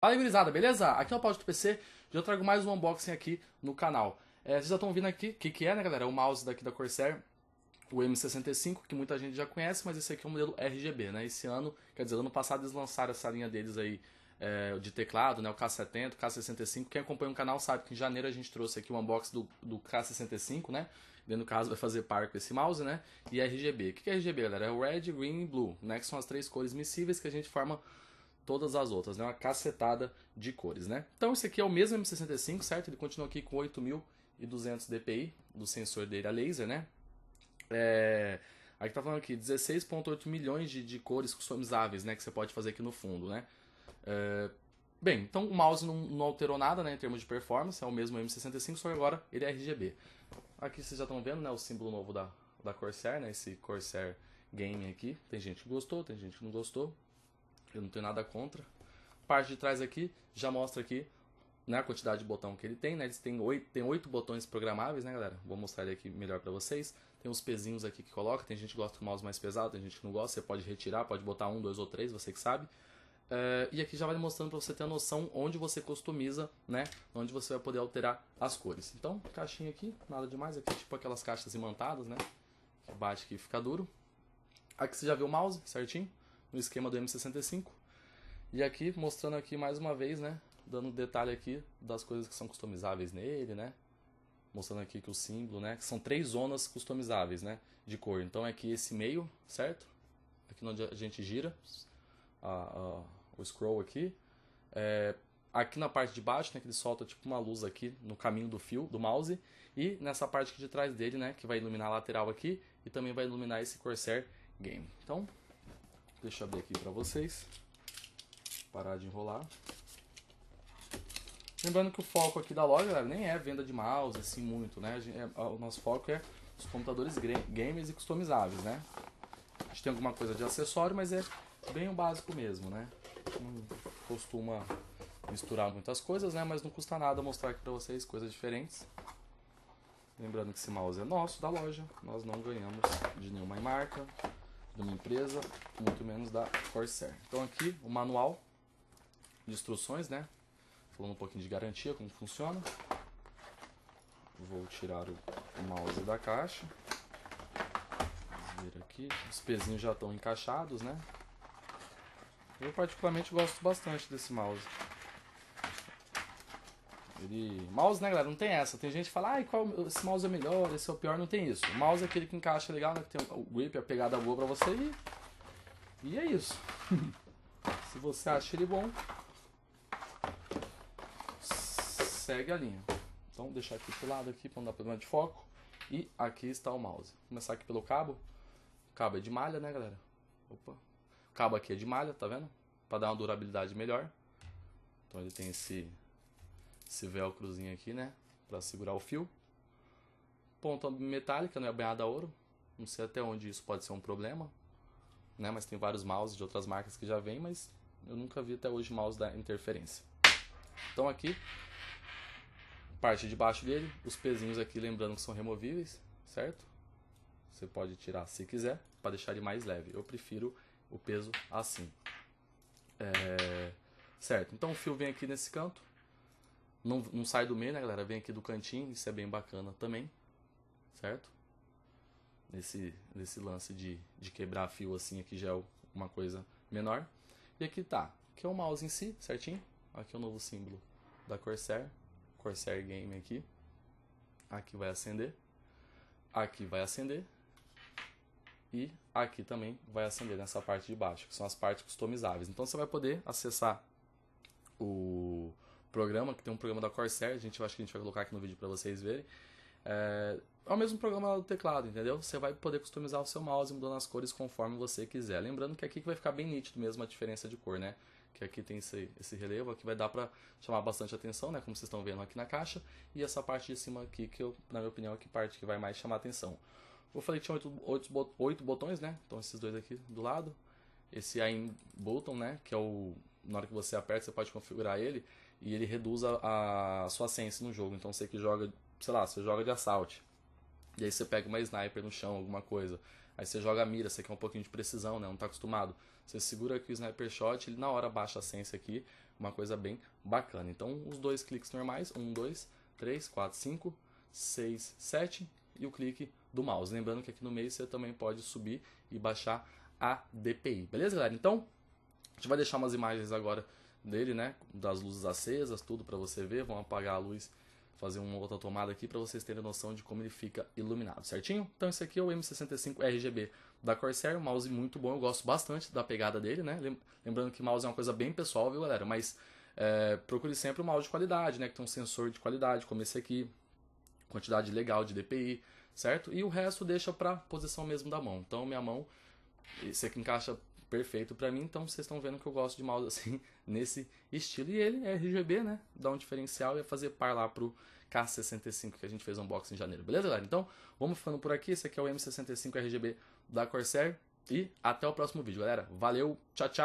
Fala aí, gurizada, beleza? Aqui é o Paulo do PC eu trago mais um unboxing aqui no canal. É, vocês já estão vendo aqui o que, que é, né, galera? É o mouse daqui da Corsair, o M65, que muita gente já conhece, mas esse aqui é o modelo RGB, né? Esse ano, quer dizer, ano passado eles lançaram essa linha deles aí é, de teclado, né? O K70, o K65. Quem acompanha o canal sabe que em janeiro a gente trouxe aqui o unboxing do, do K65, né? do caso vai fazer par com esse mouse, né? E RGB. O que é RGB, galera? É o Red, Green e Blue, né? Que são as três cores miscíveis que a gente forma todas as outras, né? Uma cacetada de cores, né? Então esse aqui é o mesmo M65, certo? Ele continua aqui com 8200 dpi do sensor dele a laser, né? É... Aqui tá falando aqui 16.8 milhões de, de, cores customizáveis, né? Que você pode fazer aqui no fundo, né? É... Bem, então o mouse não, não, alterou nada, né? Em termos de performance, é o mesmo M65, só que agora ele é RGB. Aqui vocês já estão vendo, né? O símbolo novo da, da Corsair, né? Esse Corsair Game aqui. Tem gente que gostou, tem gente que não gostou. Eu não tenho nada contra. Parte de trás aqui já mostra aqui né, a quantidade de botão que ele tem, né? Eles têm oito, tem oito botões programáveis, né, galera? Vou mostrar ele aqui melhor para vocês. Tem os pezinhos aqui que coloca, tem gente que gosta do mouse mais pesado, tem gente que não gosta, você pode retirar, pode botar um, dois ou três, você que sabe. Uh, e aqui já vai mostrando para você ter a noção onde você customiza, né? Onde você vai poder alterar as cores. Então, caixinha aqui, nada demais. Aqui é tipo aquelas caixas imantadas, né? Que bate aqui e fica duro. Aqui você já viu o mouse certinho no esquema do M65. E aqui, mostrando aqui mais uma vez, né? Dando detalhe aqui das coisas que são customizáveis nele, né? Mostrando aqui que o símbolo, né? Que são três zonas customizáveis, né? De cor. Então é aqui esse meio, certo? Aqui onde a gente gira a, a, o scroll aqui. É, aqui na parte de baixo, né? Que ele solta tipo uma luz aqui no caminho do fio, do mouse. E nessa parte aqui de trás dele, né? Que vai iluminar a lateral aqui. E também vai iluminar esse Corsair Game. Então, Deixa eu abrir aqui para vocês. Parar de enrolar. Lembrando que o foco aqui da loja, galera, nem é venda de mouse, assim, muito, né? Gente, é, o nosso foco é os computadores gamers e customizáveis, né? A gente tem alguma coisa de acessório, mas é bem o básico mesmo, né? Não costuma misturar muitas coisas, né? Mas não custa nada mostrar aqui pra vocês coisas diferentes. Lembrando que esse mouse é nosso, da loja. Nós não ganhamos de nenhuma marca de uma empresa, muito menos da Corsair. Então aqui o manual de instruções, né? Falando um pouquinho de garantia, como funciona. Vou tirar o mouse da caixa. Vamos ver aqui. Os pezinhos já estão encaixados, né? Eu particularmente gosto bastante desse mouse. Ele... Mouse, né, galera? Não tem essa. Tem gente que fala, ah, qual... esse mouse é melhor, esse é o pior. Não tem isso. O mouse é aquele que encaixa legal, né? Que tem o grip, a pegada boa pra você e... E é isso. Se você acha ele bom, segue a linha. Então, deixar aqui pro lado aqui pra não dar problema de foco. E aqui está o mouse. Vou começar aqui pelo cabo. O cabo é de malha, né, galera? Opa. O cabo aqui é de malha, tá vendo? Pra dar uma durabilidade melhor. Então ele tem esse esse velcrozinho aqui, né? Pra segurar o fio. Ponta metálica, não é banhada a ouro. Não sei até onde isso pode ser um problema. Né? Mas tem vários mouses de outras marcas que já vêm, mas eu nunca vi até hoje mouse da interferência. Então aqui, parte de baixo dele, os pezinhos aqui, lembrando que são removíveis, certo? Você pode tirar se quiser, para deixar ele mais leve. Eu prefiro o peso assim. É... Certo, então o fio vem aqui nesse canto, não, não sai do meio, né, galera? Vem aqui do cantinho, isso é bem bacana também, certo? Nesse, nesse lance de, de quebrar fio assim, aqui já é uma coisa menor. E aqui tá, que é o mouse em si, certinho? Aqui é o novo símbolo da Corsair, Corsair Game aqui. Aqui vai acender, aqui vai acender e aqui também vai acender nessa parte de baixo, que são as partes customizáveis. Então você vai poder acessar o programa, que tem um programa da Corsair, a gente acho que a gente vai colocar aqui no vídeo para vocês verem. É, é, o mesmo programa lá do teclado, entendeu? Você vai poder customizar o seu mouse mudando as cores conforme você quiser. Lembrando que aqui que vai ficar bem nítido mesmo a diferença de cor, né? Que aqui tem esse, esse relevo, aqui vai dar para chamar bastante atenção, né? Como vocês estão vendo aqui na caixa. E essa parte de cima aqui, que eu, na minha opinião, é que parte que vai mais chamar atenção. Eu falei que tinha oito, oito, oito botões, né? Então esses dois aqui do lado. Esse AIM button, né? Que é o... Na hora que você aperta, você pode configurar ele e ele reduz a, a sua sense no jogo. Então você que joga, sei lá, você joga de assalto. E aí você pega uma sniper no chão, alguma coisa. Aí você joga a mira, você quer um pouquinho de precisão, né? Não tá acostumado. Você segura aqui o sniper shot, ele na hora baixa a sense aqui. Uma coisa bem bacana. Então, os dois cliques normais, um, dois, três, quatro, cinco, seis, sete e o clique do mouse. Lembrando que aqui no meio você também pode subir e baixar a DPI. Beleza, galera? Então, a gente vai deixar umas imagens agora dele, né? Das luzes acesas, tudo para você ver. Vamos apagar a luz, fazer uma outra tomada aqui para vocês terem noção de como ele fica iluminado, certinho? Então esse aqui é o M65 RGB da Corsair, um mouse muito bom, eu gosto bastante da pegada dele, né? Lembrando que mouse é uma coisa bem pessoal, viu, galera? Mas é, procure sempre um mouse de qualidade, né? Que tem um sensor de qualidade, como esse aqui, quantidade legal de DPI, certo? E o resto deixa para posição mesmo da mão. Então minha mão, esse aqui encaixa perfeito para mim, então vocês estão vendo que eu gosto de mouse assim, nesse estilo. E ele é RGB, né? Dá um diferencial e é fazer par lá pro K65 que a gente fez unboxing em janeiro, beleza, galera? Então, vamos ficando por aqui. Esse aqui é o M65 RGB da Corsair e até o próximo vídeo, galera. Valeu, tchau, tchau!